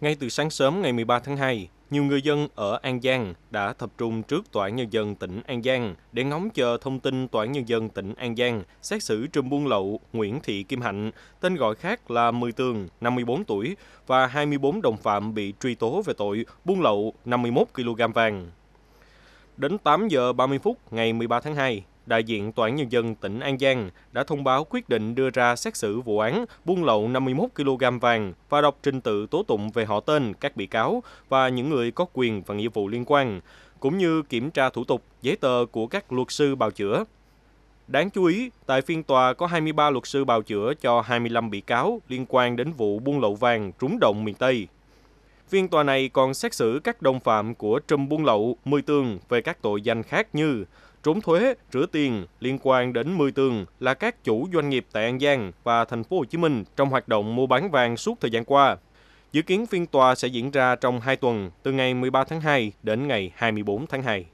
Ngay từ sáng sớm ngày 13 tháng 2, nhiều người dân ở An Giang đã tập trung trước Tòa án Nhân dân tỉnh An Giang để ngóng chờ thông tin Tòa án Nhân dân tỉnh An Giang xét xử trùm buôn lậu Nguyễn Thị Kim Hạnh, tên gọi khác là Mười Tường, 54 tuổi, và 24 đồng phạm bị truy tố về tội buôn lậu 51 kg vàng. Đến 8 giờ 30 phút ngày 13 tháng 2, đại diện Tòa án Nhân dân tỉnh An Giang đã thông báo quyết định đưa ra xét xử vụ án buôn lậu 51 kg vàng và đọc trình tự tố tụng về họ tên các bị cáo và những người có quyền và nghĩa vụ liên quan, cũng như kiểm tra thủ tục, giấy tờ của các luật sư bào chữa. Đáng chú ý, tại phiên tòa có 23 luật sư bào chữa cho 25 bị cáo liên quan đến vụ buôn lậu vàng trúng động miền Tây. Phiên tòa này còn xét xử các đồng phạm của trùm buôn lậu 10 tường về các tội danh khác như trốn thuế, rửa tiền liên quan đến 10 tường là các chủ doanh nghiệp tại An Giang và thành phố Hồ Chí Minh trong hoạt động mua bán vàng suốt thời gian qua. Dự kiến phiên tòa sẽ diễn ra trong 2 tuần, từ ngày 13 tháng 2 đến ngày 24 tháng 2.